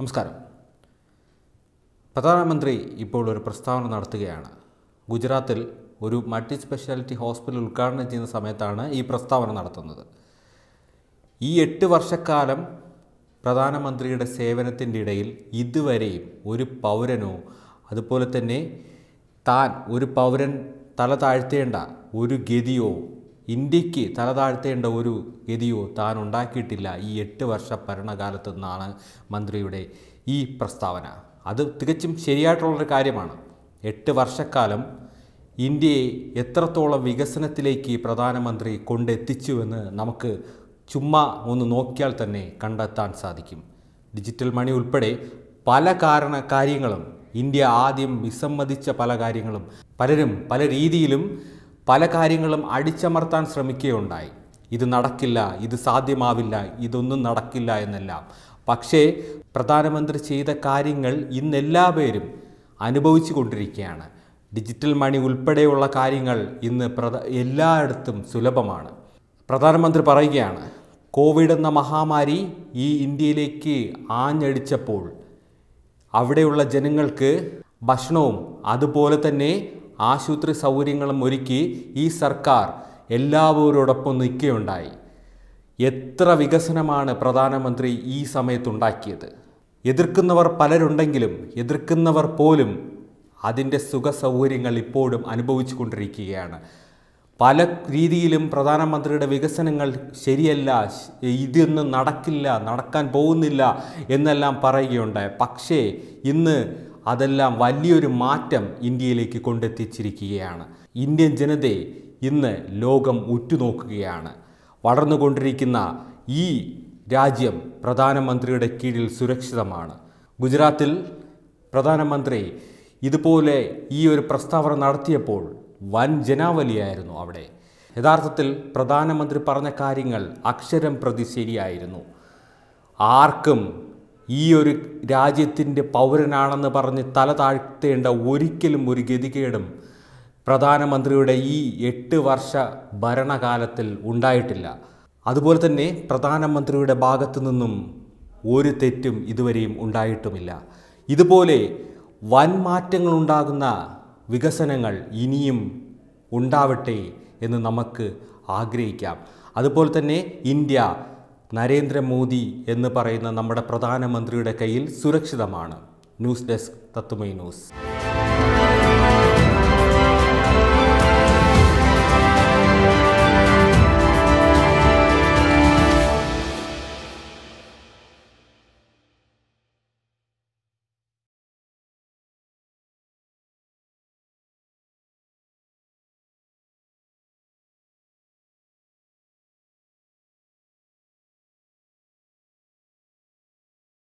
നമസ്കാരം പ്രധാനമന്ത്രി ഇപ്പോൾ ഒരു പ്രസ്താവന നടത്തുകയാണ് ഗുജറാത്തിൽ ഒരു മൾട്ടി സ്പെഷ്യാലിറ്റി ഹോസ്പിറ്റൽ ഉദ്ഘാടനം ചെയ്യുന്ന സമയത്താണ് ഈ പ്രസ്താവന നടത്തുന്നത് ഈ എട്ട് വർഷക്കാലം പ്രധാനമന്ത്രിയുടെ സേവനത്തിൻ്റെ ഇടയിൽ ഇതുവരെയും ഒരു പൗരനോ അതുപോലെ തന്നെ താൻ ഒരു പൗരൻ തല താഴ്ത്തേണ്ട ഒരു ഗതിയോ ഇന്ത്യക്ക് തലതാഴ്ത്തേണ്ട ഒരു ഗതിയോ താൻ ഉണ്ടാക്കിയിട്ടില്ല ഈ എട്ട് വർഷ ഭരണകാലത്ത് നിന്നാണ് മന്ത്രിയുടെ ഈ പ്രസ്താവന അത് തികച്ചും ശരിയായിട്ടുള്ളൊരു കാര്യമാണ് എട്ട് വർഷക്കാലം ഇന്ത്യയെ എത്രത്തോളം വികസനത്തിലേക്ക് പ്രധാനമന്ത്രി കൊണ്ടെത്തിച്ചുവെന്ന് നമുക്ക് ചുമ്മാ ഒന്ന് നോക്കിയാൽ തന്നെ കണ്ടെത്താൻ സാധിക്കും ഡിജിറ്റൽ മണി ഉൾപ്പെടെ പല കാരണ കാര്യങ്ങളും ഇന്ത്യ ആദ്യം വിസമ്മതിച്ച പല കാര്യങ്ങളും പലരും പല രീതിയിലും പല കാര്യങ്ങളും അടിച്ചമർത്താൻ ശ്രമിക്കുകയുണ്ടായി ഇത് നടക്കില്ല ഇത് സാധ്യമാവില്ല ഇതൊന്നും നടക്കില്ല എന്നെല്ലാം പക്ഷേ പ്രധാനമന്ത്രി ചെയ്ത കാര്യങ്ങൾ ഇന്ന് പേരും അനുഭവിച്ചു കൊണ്ടിരിക്കുകയാണ് ഡിജിറ്റൽ മണി ഉൾപ്പെടെയുള്ള കാര്യങ്ങൾ ഇന്ന് പ്രധ എല്ലായിടത്തും സുലഭമാണ് പ്രധാനമന്ത്രി പറയുകയാണ് കോവിഡ് എന്ന മഹാമാരി ഈ ഇന്ത്യയിലേക്ക് ആഞ്ഞടിച്ചപ്പോൾ അവിടെയുള്ള ജനങ്ങൾക്ക് ഭക്ഷണവും അതുപോലെ തന്നെ ആശുപത്രി സൗകര്യങ്ങളും ഒരുക്കി ഈ സർക്കാർ എല്ലാവരോടൊപ്പം നിൽക്കുകയുണ്ടായി എത്ര വികസനമാണ് പ്രധാനമന്ത്രി ഈ സമയത്തുണ്ടാക്കിയത് എതിർക്കുന്നവർ പലരുണ്ടെങ്കിലും എതിർക്കുന്നവർ പോലും അതിൻ്റെ സുഖ സൗകര്യങ്ങൾ ഇപ്പോഴും അനുഭവിച്ചു കൊണ്ടിരിക്കുകയാണ് പല രീതിയിലും പ്രധാനമന്ത്രിയുടെ വികസനങ്ങൾ ശരിയല്ല ഇതൊന്നും നടക്കില്ല നടക്കാൻ പോകുന്നില്ല എന്നെല്ലാം പറയുകയുണ്ടായി പക്ഷേ ഇന്ന് അതെല്ലാം വലിയൊരു മാറ്റം ഇന്ത്യയിലേക്ക് കൊണ്ടെത്തിച്ചിരിക്കുകയാണ് ഇന്ത്യൻ ജനതയെ ഇന്ന് ലോകം ഉറ്റുനോക്കുകയാണ് വളർന്നുകൊണ്ടിരിക്കുന്ന ഈ രാജ്യം പ്രധാനമന്ത്രിയുടെ കീഴിൽ സുരക്ഷിതമാണ് ഗുജറാത്തിൽ പ്രധാനമന്ത്രി ഇതുപോലെ ഈ ഒരു പ്രസ്താവന നടത്തിയപ്പോൾ വൻ ജനാവലിയായിരുന്നു അവിടെ യഥാർത്ഥത്തിൽ പ്രധാനമന്ത്രി പറഞ്ഞ കാര്യങ്ങൾ അക്ഷരം പ്രതി ശരിയായിരുന്നു ആർക്കും ഈ ഒരു രാജ്യത്തിൻ്റെ പൗരനാണെന്ന് പറഞ്ഞ് തല താഴ്ത്തേണ്ട ഒരിക്കലും ഒരു ഗതികേടും പ്രധാനമന്ത്രിയുടെ ഈ എട്ട് വർഷ ഭരണകാലത്തിൽ ഉണ്ടായിട്ടില്ല അതുപോലെ തന്നെ പ്രധാനമന്ത്രിയുടെ ഭാഗത്തു നിന്നും ഒരു തെറ്റും ഇതുവരെയും ഉണ്ടായിട്ടുമില്ല ഇതുപോലെ വൻ മാറ്റങ്ങളുണ്ടാകുന്ന വികസനങ്ങൾ ഇനിയും ഉണ്ടാവട്ടെ എന്ന് നമുക്ക് ആഗ്രഹിക്കാം അതുപോലെ തന്നെ ഇന്ത്യ നരേന്ദ്രമോദി എന്ന് പറയുന്ന നമ്മുടെ പ്രധാനമന്ത്രിയുടെ കയ്യിൽ സുരക്ഷിതമാണ് ന്യൂസ് ഡെസ്ക് തത്തുമൈ ന്യൂസ്